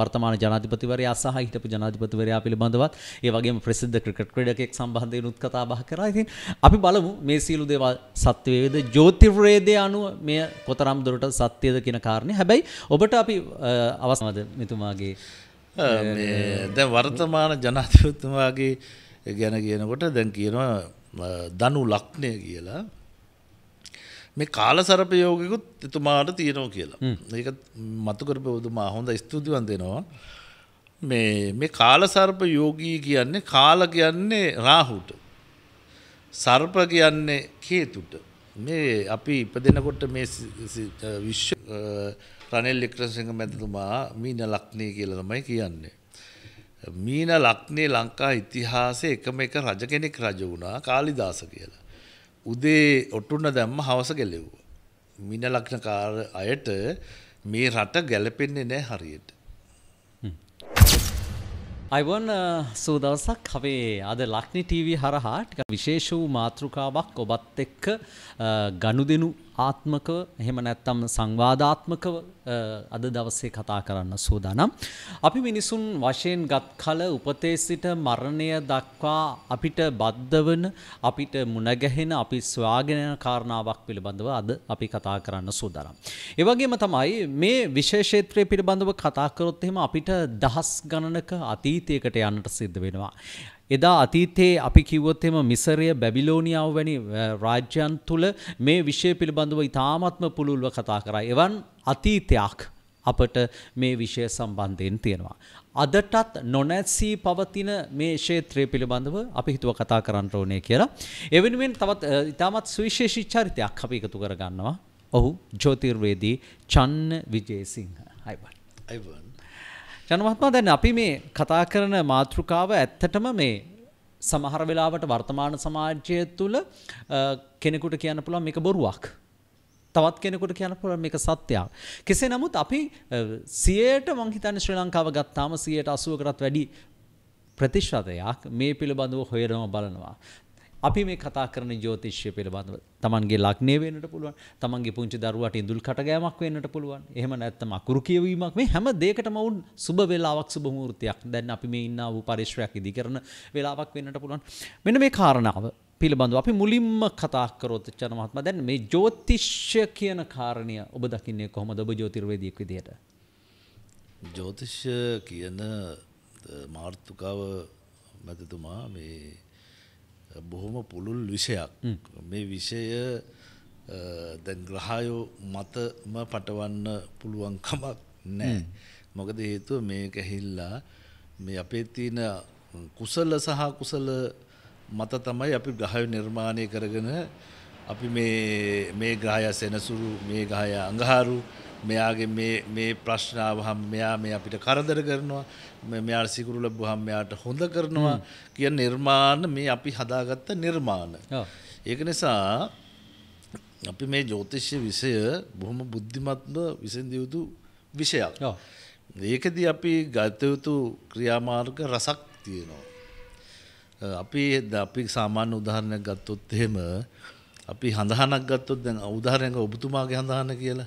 වර්තමාන ජනාධිපතිවරයා සහ හිටපු ජනාධිපතිවරයා පිළිබඳවත් ඒ වගේම ප්‍රසිද්ධ ක්‍රිකට් ක්‍රීඩකෙක් සම්බන්ධයෙන් උත් කතා බහ කරා. ඉතින් අපි බලමු මේ සියලු දේවල් සත්‍ය වේද ජ්‍යොතිර්වේදයේ අනුව මේ කොතරම් දුරට සත්‍යද කියන කාරණේ. හැබැයි ඔබට අපි අවස්මද මෙතුමාගේ දැන් වර්තමාන ජනාධිපතිතුමාගේ ගැන කියනකොට දැන් කියනවා දනු ලක්නය කියලා මේ කාලසරපයෝගකුත් එතුමාට තියෙනෝ කියලා ඒක මතුකරප ඔබතුමා හොඳ ස්තුතිවන්දෙනවා මේ මේ කාලසර්ප යෝගී කියන්නේ කාල කියන්නේ රාහුට සර්ප කියන්නේ කේතුට මේ අපි ඉපදෙනකොට මේ විශ්ව රනිල් වික්‍රමසිංහ මැතිතුමා මීන ලක්ෂණය කියලා තමයි කියන්නේ මීන ලක්නේ ලංකා ඉතිහාසයේ එකම එක රජ කෙනෙක් රජ වුණා කාලිදාස කියලා. උදේ ඔටුන්න දැම්ම හවස ගැලෙව්ව. මින ලක්නකාර අයට මේ රට ගැලපෙන්නේ නෑ හරියට. අයිවන් සූදවසක් හවේ අද ලක්නි ටීවී හරහාටික විශේෂ වූ මාතෘකාවක් ඔබත් එක්ක ගණු දෙනු ආත්මකව එහෙම නැත්නම් සංවාදාත්මකව අද දවසේ කතා කරන්න සූදානම්. අපි මිනිසුන් වශයෙන් ගත් කල උපතේ සිට මරණය දක්වා අපිට බද්ධවන අපිට මුණගැහෙන අපි සොයාගෙන යන කාරණාවක් පිළිබඳව අද අපි කතා කරන්න සූදානම්. ඒ වගේම තමයි මේ විශේෂ ක්ෂේත්‍රය පිළිබඳව කතා කරොත් එහෙම අපිට දහස් ගණනක අතීතයකට යන්නට සිද්ධ වෙනවා. එදා අතීතයේ අපි කිව්වොත් එම මිසරය බැබිලෝනියාව වැනි රාජ්‍යයන් තුල මේ විෂය පිළිබඳව ඉතාමත්ම පුළුල්ව කතා කරා. එවන් අතීතයක් අපට මේ විෂය සම්බන්ධයෙන් තියෙනවා. අදටත් නොනැසී පවතින මේ ශේත්‍රය පිළිබඳව අපි හිතුව කතා කරන්න ඕනේ කියලා. එවෙනුවෙන් තවත් ඉතාමත් සුවිශේෂී චරිතයක් අපි එකතු කරගන්නවා. ඔහු ජෝතිර්වේදී චන්න විජේසිංහ. අයිබන්. අයිබන්. ජනමහත්මා දැන් අපි මේ කතා කරන මාතෘකාව ඇත්තටම මේ සමහර වෙලාවට වර්තමාන සමාජය තුළ කෙනෙකුට කියන්න පුළුවන් මේක බොරුවක්. තවත් කෙනෙකුට කියන පුළුවන් මේක සත්‍යයක්. කෙසේ නමුත් අපි 100ට මං හිතන්නේ ශ්‍රී ලංකාව ගත්තාම 180කටත් වැඩි ප්‍රතිශතයක් මේ පිළිබඳව හොයනම බලනවා. අපි මේ කතා කරන ජ්‍යෝතිෂ්‍ය පිළිබඳව තමන්ගේ ලක්නේ වෙන්නට පුළුවන් තමන්ගේ පුංචි දරුවට ඉඳුල් කටගෑමක් වෙන්නට පුළුවන් එහෙම නැත්නම් අකුරු කියවීමක් මේ හැම දෙයකටම වුන් සුබ වේලාවක් සුබ මුහූර්තයක් දැන් අපි මේ ඉන්නා වූ පරිශ්‍රයක් ඉදිකරන වේලාවක් වෙන්නට පුළුවන් මෙන්න මේ කාරණාව පිළිබඳව අපි මුලින්ම කතා කරොත් චන මහත්මයා දැන් මේ ජ්‍යොතිෂ්‍ය කියන කාරණය ඔබ දකින්නේ කොහොමද ඔබ ජ්‍යොතිර්වේදියෙක් විදිහට ජ්‍යොතිෂ්‍ය කියන මාර්තුකාව මැතිතුමා මේ බොහොම පුළුල් විෂයක් මේ විෂය දැන් ග්‍රහයෝ මතම පටවන්න පුළුවන්කමක් නෑ මොකද හේතුව මේක හිල්ලා මේ අපේ තියෙන කුසල සහ කුසල මත තමයි අපි ග්‍රහය නිර්මාණය කරගෙන අපි මේ මේ ග්‍රහය සෙනසුරු මේ ග්‍රහය අඟහරු මෙයාගේ මේ ප්‍රශ්නාව හම් මෙයා මේ අපිට කරදර කරනවා මෙයා සිකුරු ලැබුවහම මෙයාට හොඳ කරනවා කියන නිර්මාණ මේ අපි හදාගත්ත නිර්මාණ. ඒක නිසා අපි මේ ජෝතිෂ්‍ය විෂය බොහොම බුද්ධිමත්ව විසඳිය යුතු විෂයක්. ඒකදී අපි ගත යුතු ක්‍රියාමාර්ග රසක් තියෙනවා. අපි අපි සාමාන්‍ය උදාහරණයක් ගත්තොත් එහෙම අපි හඳහනක් ගත්තොත් දැන් උදාහරණයක් ඔබතුමාගේ හඳහන කියලා.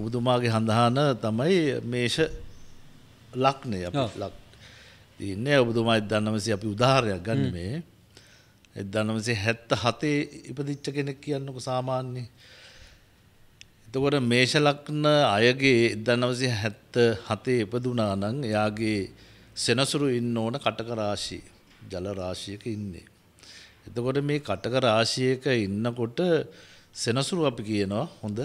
ඔබතුමාගේ හඳහන තමයි මේෂ ලග්නය අපි ලග්. ඉන්නේ ඔබතුමා 1900 අපි උදාහරණයක් ගන්න මේ 1977 ඉපදිච්ච කෙනෙක් කියන්නකො සාමාන්‍ය. එතකොට මේෂ ලග්න අයගේ 1977 ඉපදුනා නම් එයාගේ සෙනසුරු ඉන්න ඕන කටක රාශිය ජල රාශියක ඉන්නේ. එතකොට මේ කටක රාශියක ඉන්නකොට සෙනසුරු අපි කියනවා හොඳ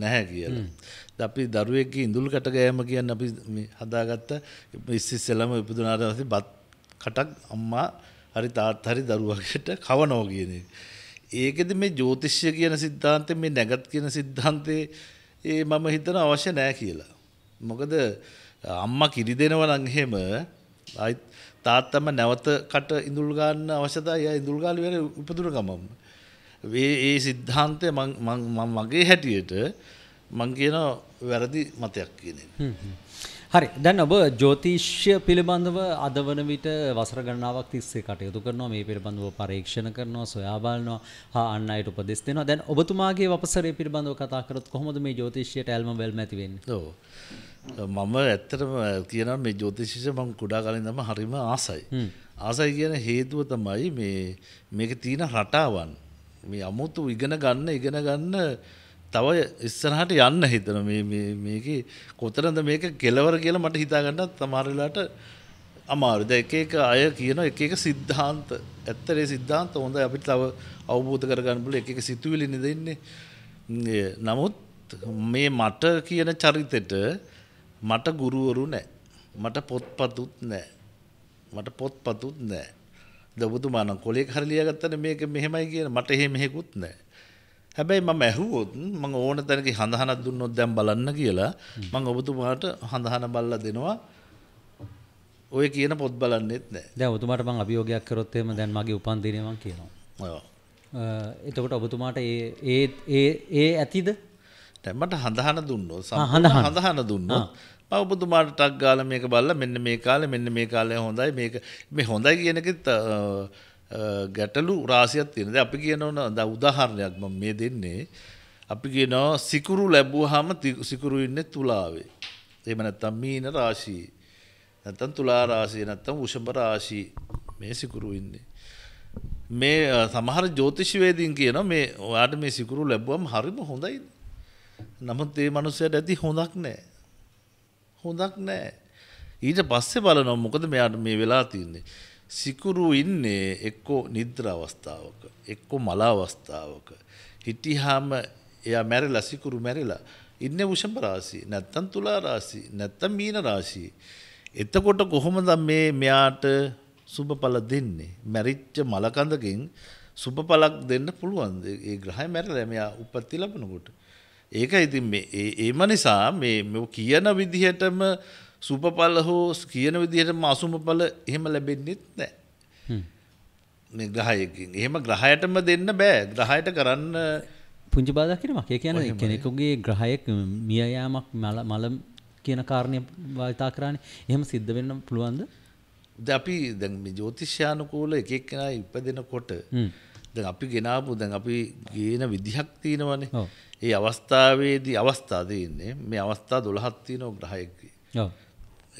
නැහැ කියලා. අපි දරුවෙක්ගේ ඉඳුල් කට ගෑම කියන්නේ අපි හදාගත්ත ඉස්සෙල්ලම ඉපදුනාට පස්සේ බත් කටක් අම්මා හරි තාත්තා හරි දරුවාට කවනෝ කියන එක. ඒකෙදි මේ ජ්‍යොතිෂ්‍ය කියන સિદ્ધාන්තේ මේ නැගත් කියන સિદ્ધාන්තේ ඒ මම හිතන අවශ්‍ය නැහැ කියලා. මොකද අම්මා කිරි දෙනවා නම් එහෙම ආයිත් තාත්තම නැවත කට ඉඳුල් ගන්න අවශ්‍යතා ය ඉඳුල් ගාලි වෙන උපදුර ගමම්. ඒ සිද්ධාන්තය මගේ හැටියට මං කියන වැරදි මතයක් කියන. හරි දැන් ඔබ ජෝතිශ්‍ය පිළිබඳව අද වන විට වසර ගණනාවක් තිස්සේ කටයුතු කරනවා මේ පිළිබඳව පරීක්ෂණ කරනවා සොයා බලනවා හා අන් අයට උපදෙස් දෙනවා දැන් ඔබතුමාගේ වපසරේ පිළිබඳව කතා කරොත් කොහොමද මේ ජෝතිෂ්‍යයට ඇල්ම වැල්ම ඇති වෙන්නේ? ඔව්. මම ඇත්තටම කියන මේ ජෝතිශෂ මං කුඩා කලින් තම හරිම ආසයි. ආසයි කියන හේතුව තමයි මේ මේක තියෙන රටාවන් මේ අමුතු ඉගෙන ගන්න ඉගෙන ගන්න තව ඉස්සරහට යන්න හිතන මේක කොතරද මේක කෙලවර කියලා මට හිතාගන්න තමාරලාට අමාරුද එක එක අය කියන එක එක සිද්ධාන්ත ඇත්තරේ සිද්ධාන්ත හොඳ අපිට තව අවබෝධ කරගන්නබල එක එක සිතුවිලි නිදන්නේ නමුත් මේ මට කියන චරිතෙට මට ගුරුවරු නෑ. මට පොත්පතුත් නෑ. මට පොත්පතුත් නෑ. දබුතුමාන කොලෙක් හරලියගත්තන මේක මෙහෙමයි කියන මට එහෙ මෙහෙකුත් නෑ. හැබැයි මම ඇහුවොත් මං ඕන තැනක හඳහනක් දුන්නොත් දැන් බලන්න කියලා මං ඔබතුමාට හඳහන බල්ලා දෙනවා ඔය කියන පොත් බලන්නෙත් නෑ. දැන් ඔබතුමාට මං අභියෝගයක් කරොත් එහෙම දැන් මගේ උපන් දිනේ මං කියනවා. ඔව්. එතකොට ඔබතුමාට ඒ ඒ ඒ ඇතිද? දැම්මට හඳහන දුන්නොත් හඳහන දුන්නොත් මම ඔබතුමාට ටක් ගාලා මේක බලලා මෙන්න මේ කාලේ මෙන්න මේ කාලේ හොඳයි මේක මේ හොඳයි කියන එකෙත් ගැටලු රාශියක් තියෙනවා. දැන් අපි කියනවා දැන් උදාහරණයක් මම මේ දෙන්නේ. අපි කියනවා සිකුරු ලැබුවාම සිකුරු ඉන්නේ තුලාවේ. එහෙම නැත්නම් මීන රාශියේ. නැත්නම් තුලා රාශිය නැත්නම් වෘෂභ රාශිය මේ සිකුරු ඉන්නේ. මේ සමහර ජ්‍යොතිෂවේදීන් කියනවා මේ ඔයාට මේ සිකුරු ලැබුවම හරිම හොඳයි. නමුත් ඒ මනුස්සයට ඇති හොඳක් නෑ. හොඳක් නෑ. ඊට පස්සේ බලනවා මොකද මෙයාට මේ වෙලා තියන්නේ. සිකුරු ඉන්නේ එක්කෝ නිද්‍ර අවස්ථාවක එක්කෝ මලා අවස්ථාවක හිටිහාම එයා මැරලා සිකුරු මැරිලා ඉන්න වෂභ රාසි නැත්තම් තුලා රාසි නැත්තම් මීන රාශී එතකොට කොහොමද මේ මෙයාට සුභඵල දෙන්නේ මැරිච්ච මලකඳකින් සුභඵලක් දෙන්න පුළුවන්ද ඒ ග්‍රහය මැරිලා මෙයා උපත්ති ලැබනකොට ඒක ඉතින් ඒම නිසා මේ කියන විදිහටම සුපපල හෝ කියන විදිහටම අසුමපල එහෙම ලැබෙන්න්නෙත් නෑ ග්‍රහයකින් එහෙම ග්‍රහයටම දෙන්න බෑ ග්‍රහයට කරන්න පුංචි බාදකිර මකය කියන කෙනෙකුගේ ග්‍රහයක් මියයාමක් මල මල කියන කාරණය වාතා කරන්න එහෙම සිද්ධ වෙන්න පුළුවන්ද ද අපි දැ ජෝතිෂ්‍යානකූල එකක් කෙන ඉප දෙන කොට ද අපි ගෙනාපු දැන් අපි ගේන විදිහක් තියෙනවනේ ඒ අවස්ථාවේදී අවස්ථාදයන්නේ මේ අවස්ථා දොළහත්තින ග්‍රහයකි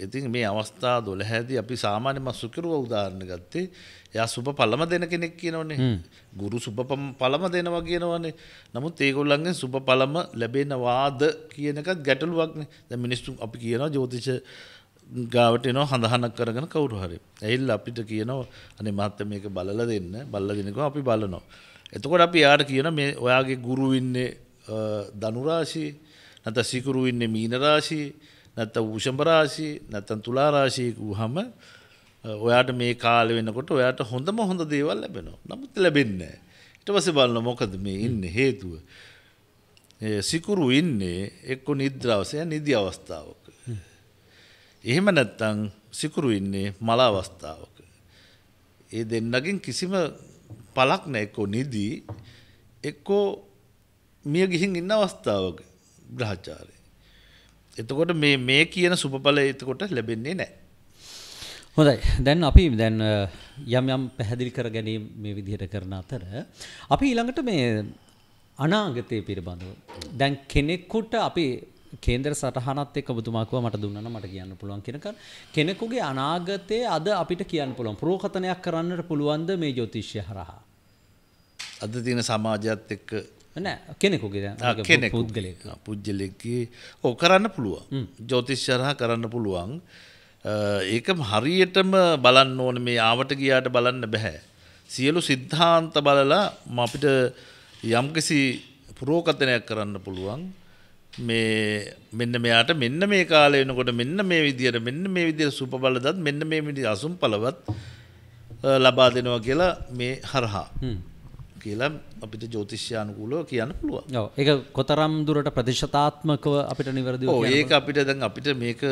ඉතින් මේ අවස්ථා දොළහැදී අපි සාමාන්‍ය මස්සුකරුව උදාරණ ගත්තේ යා සුප පලම දෙන කෙනෙක් කියනවනේ ගුරු සුප පලම දෙනවා කියනවනේ නමුත් ඒගොල්ලන්ගෙන් සුප පලම ලැබෙනවාද කියනකත් ගැටලුවක්න මිනිස්තුම් අපි කියනවා ජෝතිෂ ගාවට එනවා හඳහනක් කරගෙන කවුරු හරි ඇල් අපිට කියනවා අනේ මහත්ත මේක බලල දෙන්න බල්ල දෙනක අපි බලනවා එතකොට අපි යාට කියන මේ ඔයාගේ ගුරු ඉන්නේ ධනුරාශී නැත සිකුරු ඉන්නේ මීනරාශී නැත වූෂම්භරාශී නැතන් තුලාරාශීකූ හම ඔයාට මේ කාල වෙනකොට ඔයාට හොඳම හොඳ දේවල් ලැබෙනවා නමුත් ලැබෙන්නේ ඊට පස්සේ බලන මොකද මේ ඉන්නේ හේතුව සිකුරු ඉන්නේ එක්ක නිද්‍රාවසය නිදි අවස්ථාවක එහෙම නැත්තම් සිකුරු ඉන්නේ මල අවස්ථාවක ඒ දෙන්නගෙන් කිසිම පලක් නෑ එක්කෝ නිදී එක්කෝ මිය ගිහින් ඉන්න අවස්ථාවක ග්‍රහචාරය. එතකොට මේ මේ කියන සුපඵල එතකොට ලැබෙන්නේ නැහැ. හොඳයි. දැන් අපි දැන් යම් යම් පැහැදිලි කර ගැනීම මේ විදිහට කරන අතර අපි ඊළඟට මේ අනාගතය පිළිබඳව දැන් කෙනෙකුට අපි කේන්දර සටහනත් එක්ක ඔබතුමාකුව මට දුන්නා මට කියන්න පුළුවන් කෙනක කෙනෙකුගේ අනාගතය අද අපිට කියන්න පුළුවන් ප්‍රෝකතනයක් කරන්නට පුළුවන්ද මේ ජ්‍යොතිෂ්‍ය හරහා අද තියෙන සමාජයත් එක්ක කෙනෙකුගේ පුද්ගල පුද්ගලෙක්ගේ ඕ කරන්න පුළුවන් ජෝතිශ්‍යරහ කරන්න පුළුවන් ඒක හරියටම බලන්න ඕන මේ ආවට ගියාට බලන්න බැහැ. සියලු සිද්ධාන්ත බලලා අපිට යම්කිසි පුරෝකතනයක් කරන්න පුළුවන් මේ මෙන්න මෙයාට මෙන්න මේ කාලය වෙනකොට මෙන්න මේ විදියට මෙන්න මේ විදියට සුපබලදත් මෙන්න මේ විදිහට අසුම්පලවත් ලබා දෙනවා කියලා මේ හරහා කියලා අපිට ජෝතිෂ්‍යානුකූලව කියන්න පුළුව ඒක කොතරම් දුරට ප්‍රතිශතාත්මකව අපිට නිවැරදි ඒක අපිට දැන් අපිට මේක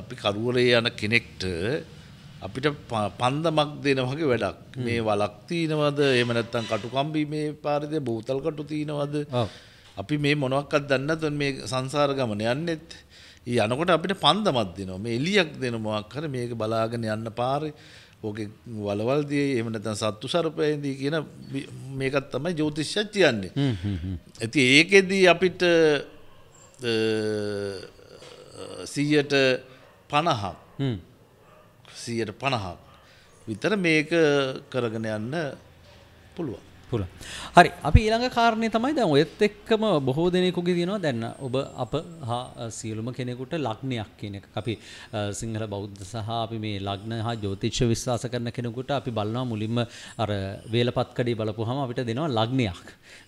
අපි කරුවරේ යන කෙනෙක්ට අපිට පන්දමක් දෙනවගේ වැඩක් මේ වලක් තියනවද එම නැත්තම් කටුකම්බි මේ පාරිද බෝතල් කටු තියනවද අපි මේ මොනවක්වත් දන්නතුන් මේ සංසාර ගමන යන්නෙත් යනකොට අපිට පන්දමක් දෙනවා මේ එලියක් දෙනවා කර මේක බලාගෙන යන්න පාරේ ඕක වලවල්දී එම නැතන් සත්තු සරපයදී කියන මේකත් තමයි ජෝතිෂ්‍යත් කියන්නේ. ඇති ඒකෙදී අපිට සීයට පණහක් සීයට පණහක් විතර මේක කරගෙන යන්න පුළුවන්. පුළුව හරි අපි ඊළඟ කාරණය තමයි දැන් ඔයත් එක්කම බොහෝ දෙනෙකුගේ තියෙනවා දැන්න ඔබ අප හා සියලුම කෙනෙකුට ලග්නයක් කියන එක අපි සිංහල බෞද්ධ සහ අපි මේ ලග්න හා ජෝතිෂ්‍ය විශ්වාස කරන කෙනෙකුට අපි බලනවා මුලින්ම අර වේලපත්කඩේ බලපුවාම අපිට දෙනවා ලග්නයක්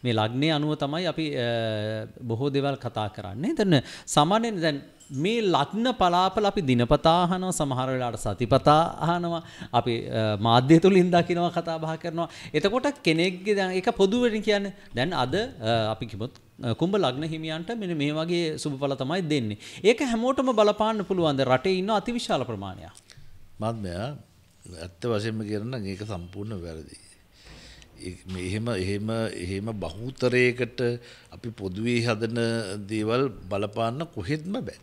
මේ ලග්නේ අනුව තමයි අපි බොහෝ දේවල් කතා කරන්නේ එතන සාමාන්‍යයෙන් දැන් මේ ලග්න පලාපල අපි දිනපතා අහනවා සමහර වෙලාවට සතිපතා අහනවා අපි මාධ්‍ය තුලින් දකිනවා කතා බහ කරනවා එතකොට කෙනෙක්ගේ දැන් ඒක පොදුවෙන් කියන්නේ දැන් අද අපි කිව්වොත් කුඹ ලග්න හිමියන්ට මෙන්න මේ වගේ සුබඵල තමයි දෙන්නේ ඒක හැමෝටම බලපාන්න පුළුවන් ද රටේ ඉන්න අතිවිශාල ප්‍රමාණයක් මාත්මයා ඇත්ත වශයෙන්ම කියනවා නම් ඒක සම්පූර්ණ වැරදි එහෙම එහෙම එහෙම බහුතරයකට අපි පොදුවේ හදන දේවල් බලපාන්න කොහෙත්ම බෑ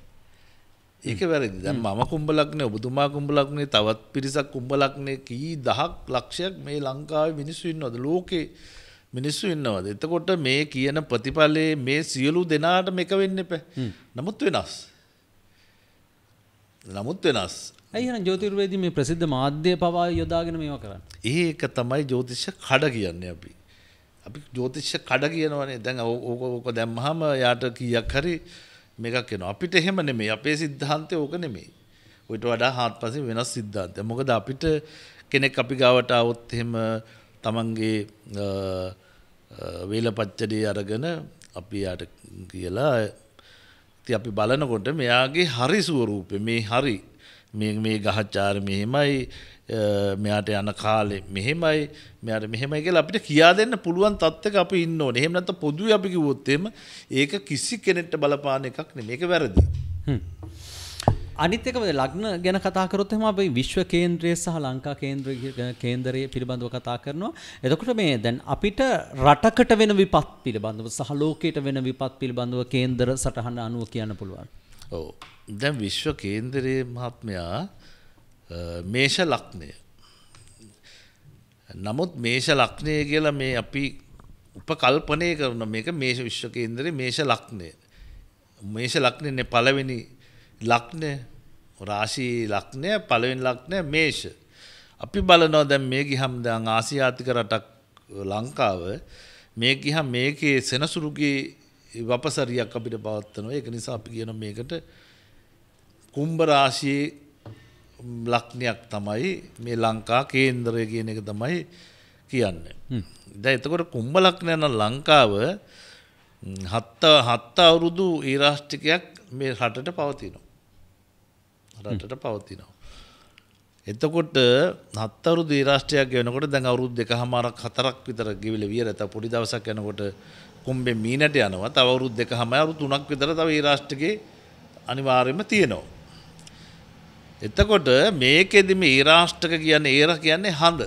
ඒක වැරදි දැන් මම කුම්බලක්නේ ඔබතුමා කුම්බලක්නේ තවත් පිරිසක් කුම්බලක්නේ කී දහක් ලක්ෂයක් මේ ලංකාවේ මිනිස්සු ඉන්නවද ලෝකේ මිනිස්සු ඉන්නවද එතකොට මේ කියන ප්‍රතිඵලයේ මේ සියලු දෙනාට මේක වෙන්න එපා නමුත් වෙනස් නමුත් වෙනස් ඇයිහන ජෝතිර්වේදී මේ ප්‍රසිද්ධ මාධ්‍ය පවා යොදාගෙන මේවා කරන්න ඒක තමයි ජෝතිෂ කඩ කියන්නේ අපි අපි ජෝතිෂ කඩ කියනවනේ දැන් ඕක ඕක දැම්මහම යාට කීයක් හරි මේකක් එනවා. අපිට එහෙම නෙමෙයි. අපේ સિદ્ધාන්තය ඕක නෙමෙයි. ඊට වඩා හාත්පසින් වෙනස් સિદ્ધාන්තය. මොකද අපිට කෙනෙක් අපි ගාවට આવොත් එහෙම තමන්ගේ වේලපච්චඩිය අරගෙන අපි යාට කියලා ඉතින් අපි බලනකොට මෙයාගේ හරි ස්වරූපේ මේ හරි මේ මේ ගහචාර මෙහෙමයි මෙයාට යන කාලෙ මෙහෙමයි මෙයාට මෙහෙමයි කියලා අපිට කියා දෙන්න පුළුවන් තත්ත්වයක අපි ඉන්න ඕනේ. එහෙම නැත්නම් පොදුවේ අපි කිව්වොත් එහෙම ඒක කිසි කෙනෙක්ට බලපාන එකක් නෙමෙයි. ඒක වැරදි. අනිත් එක ලග්න ගැන කතා කරොත් එහෙම අපි විශ්ව කේන්ද්‍රය සහ ලංකා කේන්ද්‍රය කේන්දරය පිළිබඳව කතා කරනවා. එතකොට මේ දැන් අපිට රටකට වෙන විපත් පිළිබඳව සහ ලෝකයට වෙන විපත් පිළිබඳව කේන්දර සටහන අනුව කියන්න පුළුවන්. ඔව්. දැන් විශ්ව කේන්දරයේ මහත්මයා මේෂ ලක්නය. නමුත් මේෂ ලක්නය කියලා මේ අපි උපකල්පනය කරන මේක මේෂ විශ්වකේන්දරේ මේෂ ලක්නය. මේෂ ලක්නයනේ පළවෙනි ලක්නය රාශී ලක්නය පළවෙනි ලක්නය මේෂ. අපි බලනවා දැන් මේ ගිහම් දැන් ආසියාතික රටක් ලංකාව මේ ගිහම් මේකේ සෙනසුරුගේ වපසරියක් අපිට පවත්වනවා. ඒක නිසා අපි කියන මේකට කුම්භ රාශියේ ලක්නයක් තමයි මේ ලංකා කේන්දරය කියන එක තමයි කියන්න. දැ එතකොට කුම්බ ලක්නයන ලංකාව හත්ත හත්ත අවුරුදු ඒ රාෂ්ටිකයක් මේ රටට පවතිනවා. රටට පවතිනවා. එතකොට හත්තරු දීරාෂ්ටයක් යනකොට දැන් අවුරුදු දෙක හමාරක් හතරක් විතර ගිවිල විය ඇත පොඩි දවසක් යනකොට කුම්බේ මීනට යනවා තවරුත් දෙක හම අවුරුදු තුනක් විතර තව ඒ රාෂ්ටකේ අනිවාර්යම තියෙනවා. එතකොට මේකෙදිම ඒරාෂ්ටක කියන්න ඒර කියන්නේ හඳ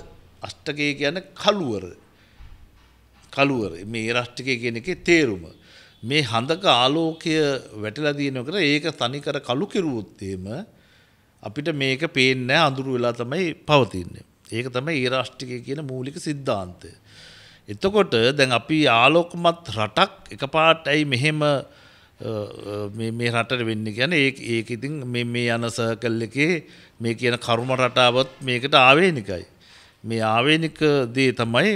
අෂ්ටකය කියන්න කළුවර කළුවර මේ ඒරාෂ්ටිකය කියන එක තේරුම. මේ හඳක ආලෝකය වැටලදීනකට ඒක තනිකර කළු කිරුවොත්තේම අපිට මේක පේනෑ අඳුරු වෙලා තමයි පවතින්නේ. ඒක තමයි ඒරාෂ්ටිකය කියන මූලික සිද්ධාන්තය. එතකොට දැන් අපි ආලෝකමත් රටක් එක පාට ඇයි මෙහෙම මේ රටට වෙන්න ගැන ඒ ඒක ඉතින් මේ යන සකල් එකේ මේ කියන කරුම රටාවත් මේකට ආවේනිකයි. මේ ආවේනික දේ තමයි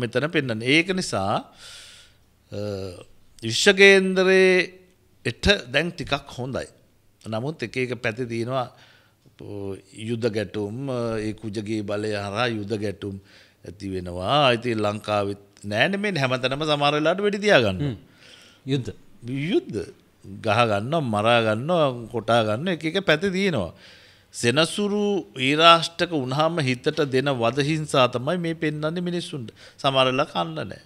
මෙතන පෙන්න්න. ඒක නිසා විශ්ෂකේන්දරයේ එට දැන් ටිකක් හොඳයි. නමුත් එක එක පැති තියෙනවා යුද ගැටුම් ඒ කුජගේ බලය හරා යුද ගැටුම් ඇති වෙනවා අයිති ලංකාවිත් නෑන මේ හැමතනම සමාරලාට වැඩිදියාගන්න යුද්ධ. යුද්ධ ගහගන්න මරාගන්න කොටාගන්න එක එක පැති තියෙනවා. සෙනසුරු ඒරාෂ්ටක උනහම හිතට දෙන වදහිංසා තමයි මේ පෙන්න්නේ මිනිස්සුන්ට සමරලා කන්න නෑ.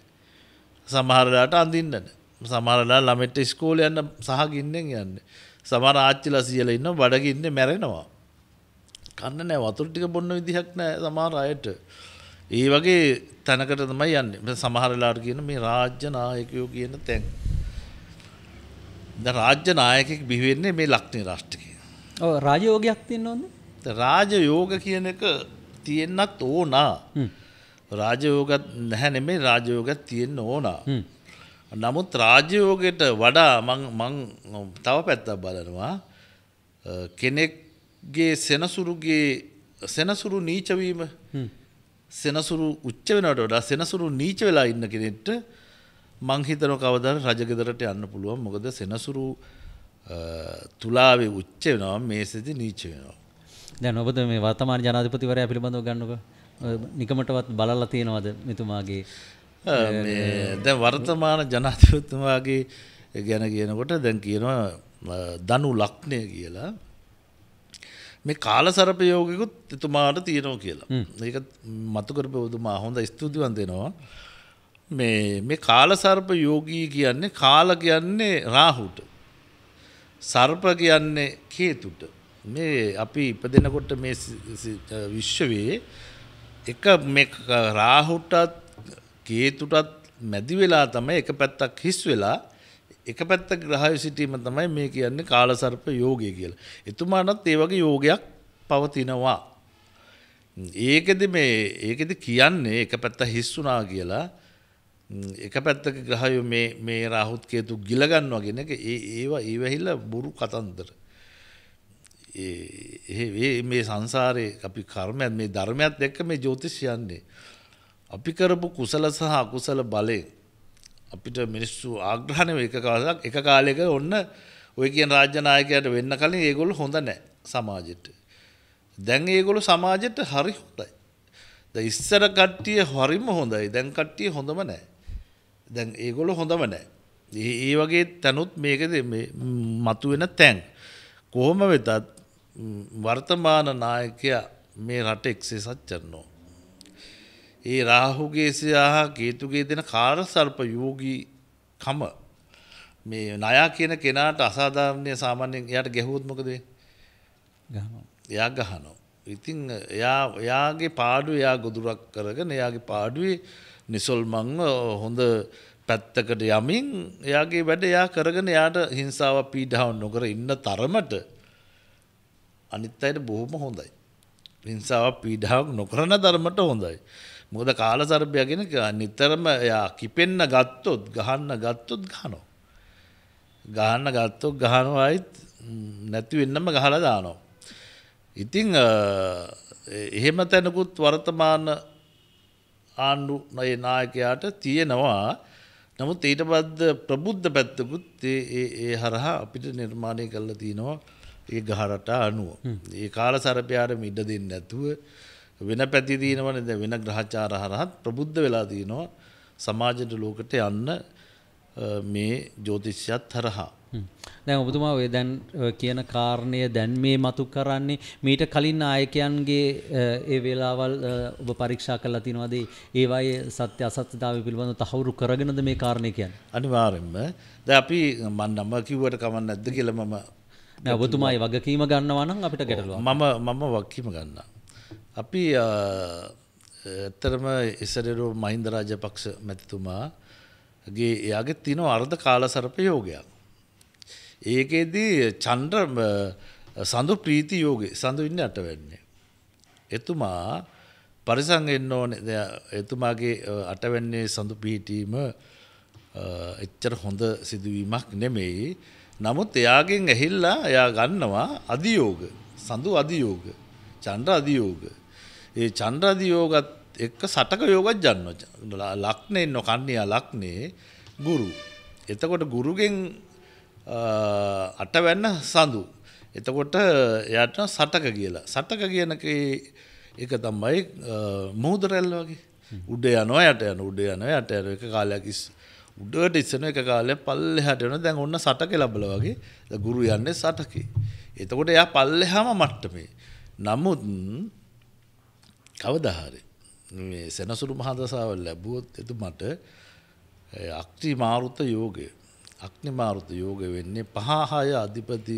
සමහරලාට අඳින්නන. සමරලා ළමෙට ස්කෝල යන්න සහගින්නෙන් යන්න. සමර ආච්චිල සියල ඉන්න බඩගින්න මැරෙනවා. කන්න නෑ වතුරටික බොන්න විදිහක් නෑ සමහර අයට. ඒ වගේ තැනකට තමයි යන්න සමහරලාට කියන මේ රාජ්‍ය නායකයෝ කියන තැන්. රාජ්‍ය නායකෙක් බිහිවෙන්නේ මේ ලක්නේ රාෂ්ටකය. රාජයෝගයක් තියන්න ඕන්න. රාජයෝග කියන එක තියෙන්නත් ඕනා රාජයෝගත් නැහැන මේ රාජයෝගත් තියෙන්න ඕනා. නමුත් රාජයෝගයට වඩා මං තව පැත්තක් බලනවා කෙනෙක්ගේ සෙනසුරුගේ සෙනසුරු නීචවීම සෙනසුරු උච්ච වෙනට වඩා සෙනසුරු නීච වෙලා ඉන්න කෙනෙට මං හිතන කවදා රජගෙදරට යන්න පුළුවන් මොකද සෙනසුරු තුලාවේ උච්ච වෙනවා මේසෙදි නීච වෙනවා. දැන් ඔබද මේ වර්තමාන ජනාධිපතිවරයා පිළිබඳව ගන්නකො නිකමටවත් බලලා තියෙනවද මෙතුමාගේ දැන් වර්තමාන ජනාධිපතිතුමාගේ ගැන කියනකොට දැන් කියනවා දනු ලක්නය කියලා මේ කාලසරපයෝගකුත් එතුමාට තියෙනෝ කියලා ඒක මතුකරපවතුමා හොඳ ස්තුතිවන්තෙනවා මේ මේ කාලසර්ප යෝගී කියන්නේ කාල කියන්නේ රාහුට. සර්ප කියන්නේ කේතුට. මේ අපි ඉපදෙනකොට මේ විශ්වයේ එක මේ රාහුටත් කේතුටත් මැදි වෙලා තමයි එක පැත්තක් හිස් වෙලා එක පැත්තක් ග්‍රහය සිටීම තමයි මේ කියන්නේ කාලසර්ප යෝගය කියලා. එතුමානත් ඒ වගේ යෝගයක් පවතිනවා. ඒකෙදි මේ ඒකෙදි කියන්නේ එක පැත්ත හිස් වුණා කියලා එක පැත්තක ග්‍රහයෝ මේ රාහුත් කේතු ගිලගන්නවා ගෙන එක ඒ ඒවා ඒ වැහිල්ල බොරු කතන්දර. මේ සංසාරයේ අපි කර්මයත් මේ ධර්මයත් එක්ක මේ ජෝතිෂයන්නේ. අපි කරපු කුසල සහ අකුසල බලය අපිට මිනිස්සු ආග්‍රහණය එක කාලයක් එක කාලයක ඔන්න ඔය කියන රාජ්‍යනායකයට වෙන්න කලින් ඒගොල්ලෝ හොඳ නැහැ සමාජෙට. දැන් ඒගොල්ලෝ සමාජෙට හරි හොඳයි. ද ඉස්සර කට්ටිය හරිම හොඳයි. දැන් කට්ටිය හොඳම නැහැ. දැන් ඒගොල හොඳම නෑ. ඒ වගේ තැනුත් මේකද මතුවෙන තැන්. කොහොම වෙතත් වර්තමාන නායකයා මේ රට එක්සේ සච්චරනෝ. ඒ රාහුගේසියා හා කේතුගේ දෙන කාර සර්ප යෝගී කම මේ නයා කියන කෙනාට අසාධාරණය සාමාන්‍යෙන් යට ගැහෝත්මකදේ එයා ගහනෝ. ඉතිං එයාගේ පාඩු එයා ගොදුරක් කරගෙන එයාගේ පාඩුවේ නිසොල්මංව හොඳ පැත්තකට යමින් එයාගේ වැඩ එයා කරගෙන යාට හිංසාව පීඩාව නොකර ඉන්න තරමට අනිත් අයට බොහොම හොඳයි. හිංසාව පීඩාවක් නොකරන ධර්මට හොඳයි. මොකද කාලසර්පයගෙන නිතරම එයා කිපෙන්න ගත්තොත් ගහන්න ගත්තොත් ගහනවා. ගහන්න ගත්තොත් ගහනවායිත් නැති වෙන්නම ගහලා දානවා. ඉතින් එහෙම තැනකුත් වර්තමාන ආණ්ඩු නයේ නායකයාට තියෙනවා නමුත් ඊට බද්ද ප්‍රබුද්ධ පැත්තකුත් ඒ හරහා අපිට නිර්මාණය කල්ල තියෙනවා ඒ ගහරට අනුව. ඒ කාල සරපයාට මිඩ දෙන්න ඇතුව වෙන පැතිදීනවනද වෙන ග්‍රහචාර හරහත් ප්‍රබුද්ධ වෙලා තියෙනවා සමාජට ලෝකට යන්න මේ ජෝතිෂ්‍යත් හරහා. දැන් ඔබතුමා ඔය දැන් කියන කාරණය දැන් මේ මතු කරන්නේ මීට කලින් නායකයන්ගේ ඒ වෙලාවල් ඔබ පරීක්ෂා කරලා තිනවද ඒවායේ සත්‍ය අසත්‍යතාවය පිළිබඳව තහවුරු කරගෙනද මේ කාරණේ කියන්නේ අනිවාර්යෙන්ම දැන් අපි මම නම කිව්වට කමක් නැද්ද කියලා මම ඔබතුමායි වගකීම ගන්නවා නම් අපිට ගැටලුවක් මම මම වගකීම ගන්නවා අපි ඇත්තරම ඉසරරෝ මහින්ද රාජපක්ෂ මැතිතුමාගේ එයාගේ තිනෝ අර්ධ කාලසරප යෝගයක් ඒකෙදී චන්ද්‍ර සඳු ප්‍රීති යෝගේ සඳු ඉන්න අට වෙන්නේ. එතුමා පරිසං එන්න ඕනේ එතුමාගේ අටවැන්නේ සඳු පිහිටීම එච්චර හොඳ සිදුවීමක් නෙමෙයි. නමුත් එයාගෙන් ඇහිල්ලා එයා ගන්නවා අධියෝග සඳු අධියෝග චන්ද්‍ර අධියෝග. ඒ චන්ද්‍ර අධියෝගත් එක්ක සටක යෝගත් ජන්න ලක්නේ නොකන්නයා ලක්නේ ගුරු. එතකොට ගුරුගෙන් අටවැන්න සඳු. එතකොට එයට සටක කියලා. සටක කියනක එක තම්බයි මුහදරැල් වගේ උඩ යනෝ යට යන උඩ යන යට යන එක කාලයක් ඉස් උඩට ඉස්සන එක කාලය පල්ලෙ හටයන දැන් ඔන්න සටක ලබල වගේ ගුරු යන්නේ සටකි. එතකොට එයා පල්ලෙ හම මට්ටමේ. නමුත් කවදහරි සැනසුරු මහදසාවල් ලැබුවොත් එතු මට අක්ටි මාරුත යෝගය අක්නිමාරුත යෝග වෙන්නේ පහහාය අධිපති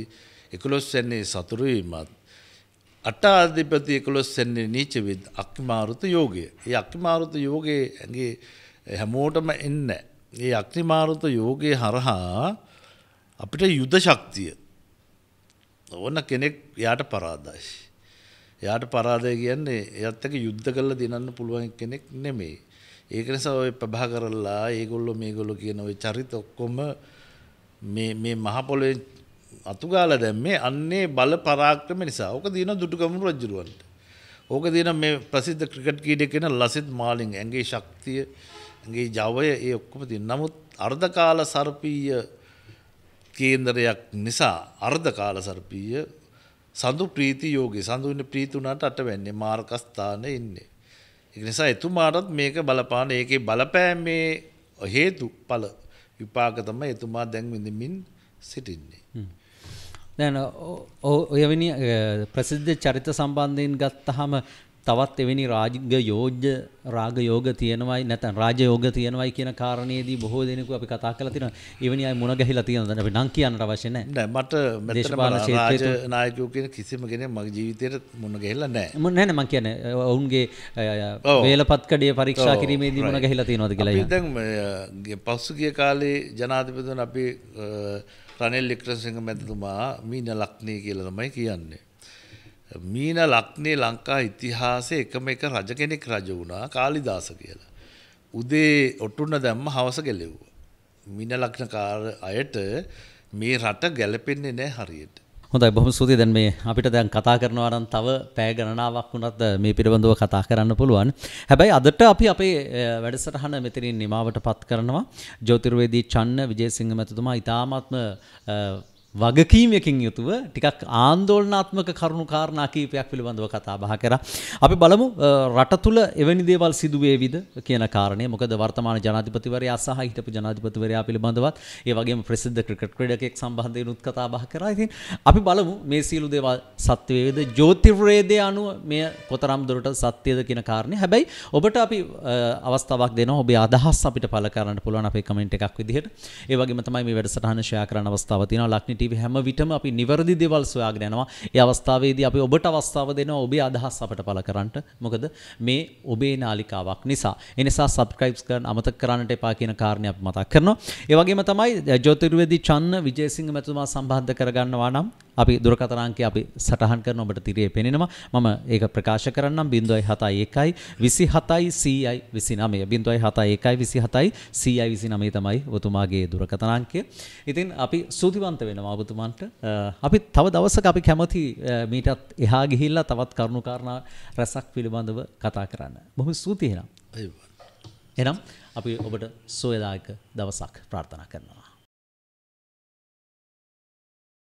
එකොළොස් සැන්නේ සතුරුවීමත් අට අධිපති එකොළොස් සැන්නේ නීචවිද අක්නිමාරුත යෝගය. ඒ අක්නිමාරුත යෝගයේ ඇගේ හැමෝටම එන්න. ඒ අක්නිමාරුත යෝගයේ හරහා අපිට යුද ශක්තිය ඕන කෙනෙක් යාට පරාදයි. යාට පරාදය කියන්නේ එයත් එක යුද්ධ කරලා දිනන්න පුළුවන් කෙනෙක් නෙමෙයි. ඒක නිසා ඔය ප්‍රභා කරලා ඒගොල්ලෝ මේගොල්ලෝ කියන ওই චරිත ඔක්කොම මේ මේ මහ පොළොවේ අතුගාලා දැම්මේ අන්නේ බල පරාක්‍රම නිසා. ඕක දින දුටුගමුණු රජුරවන්ට. ඕක දින මේ ප්‍රසිද්ධ ක්‍රිකට් කීඩක වෙන ලසිත් මාලිංග ඇඟේ ශක්තිය, ඇඟේ ජවය ඒ ඔක්කොම තියෙන. නමුත් අර්ධකාල සර්පීය කේන්දරයක් නිසා අර්ධකාල සර්පීය සඳු ප්‍රීති යෝගේ සඳුන්න ප්‍රීති උනාට අට වෙන්නේ මාර්ගස්ථානේ ඉන්නේ. එකනිසා එතුමාටත් මේක බලපාන ඒකේ බලපෑමේ හේතු පල විපාගතම එතුමා දැන් විඳමින් සිටින්නේ. දැන ඔයවිනි ප්‍රසිද්ධ චරිත සම්බන්ධයෙන් ගත්තහම තවත් එවැනි රාජ යෝජ්‍ය රාග යෝග තියෙනවයි නැත්නම් රාජ යෝග තියෙනවයි කියන කාරණේදී බොහෝ දෙනෙකු අපි කතා කරලා තිනවා. එවැනි අය මුණ ගැහිලා තියෙනවා. අපි නම් කියන්නට අවශ්‍ය නැහැ. නෑ මට මෙතන රාජ නායකයෝ කියන කිසිම කෙනෙක් මගේ ජීවිතේට මුණ ගැහිලා නැහැ. මොන නෑ නෑ මම කියන්නේ ඔවුන්ගේ වේලපත්කඩේ පරීක්ෂා කිරීමේදී මුණ ගැහිලා තියෙනවද කියලා. අපි දැන් පසුගිය කාලේ ජනාධිපතිතුමා අපි රනිල් වික්‍රමසිංහ මැතිතුමා මීන ලක්ෂණී කියලා තමයි කියන්නේ. මීන ලක්නේ ලංකා ඉතිහාසයේ එකම එක රජ කෙනෙක් රජ වුණා කාලිදාස කියලා. උදේ ඔටුන්න දැම්ම හවස ගැලෙව්වා. මීන ලක්නකාර අයට මේ රට ගැලපෙන්නේ නැහැ හරියට. හොඳයි බොහොම සූතියි දැන් මේ අපිට දැන් කතා කරනවා නම් තව පැය ගණනාවක් වුණත් මේ පිළිබඳව කතා කරන්න පුළුවන්. හැබැයි අදට අපි අපේ වැඩසටහන මෙතනින් නිමාවටපත් කරනවා. ජ්‍යොතිර්වේදී චන්න විජේසිංහ මැතිතුමා ඉතාමත්ම වගකීමයකින් යුතුව ටිකක් ආන්දෝලනාත්මක කරුණු කාරණා කීපයක් පිළිබඳව කතා බහ කරා. අපි බලමු රට තුල එවැනි දේවල් සිදු වේවිද කියන කාරණය. මොකද වර්තමාන ජනාධිපතිවරයා සහ හිටපු ජනාධිපතිවරයා පිළිබඳවත් ඒ වගේම ප්‍රසිද්ධ ක්‍රිකට් ක්‍රීඩකයෙක් සම්බන්ධයෙන්ුත් කතා බහ කරා. ඉතින් අපි බලමු මේ සියලු දේවල් සත්‍ය වේද ජ්‍යොතිර්වේදය අනුව මේ කොතරම් දුරට සත්‍යද කියන කාරණය. හැබැයි ඔබට අපි අවස්ථාවක් දෙනවා ඔබේ අදහස් අපිට පළ කරන්න පුළුවන් අපේ කමෙන්ට් එකක් විදිහට. ඒ වගේම තමයි මේ වැඩසටහන ෂෙයා කරන්න අවස්ථාවක් තියෙනවා. ලක්නිටි ජීවිතේ හැම විටම අපි නිවැරදි දේවල් සොයාගෙන යනවා. ඒ අවස්ථාවේදී අපි ඔබට අවස්ථාව දෙනවා ඔබේ අදහස් අපට පළ කරන්නට. මොකද මේ ඔබේ නාලිකාවක් නිසා. ඒ නිසා subscribe කරන්න අමතක කරන්නට එපා කියන කාරණේ අපි මතක් කරනවා. ඒ වගේම තමයි ජ්‍යොතිර්වේදී චන්න විජේසිංහ මැතිතුමා සම්බන්ධ කරගන්නවා නම් අපි දුරකථන අංකය අපි සටහන් කරන ඔබට තිරේ පෙනෙනවා. මම ඒක ප්‍රකාශ කරන්නම් 0.71 27යි 100යි 29 0.71 27යි 100යි 29 තමයි ඔබතුමාගේ දුරකථන අංකය. ඉතින් අපි සූතිවන්ත වෙනවා ඔබතුමන්ට. අපි තව දවසක අපි කැමති මීටත් එහා ගිහිල්ලා තවත් කරුණු කාරණා රසක් පිළිබඳව කතා කරන්න. බොහොම සූති එනම්. එනම් අපි ඔබට සුවදායක දවසක් ප්‍රාර්ථනා කරනවා.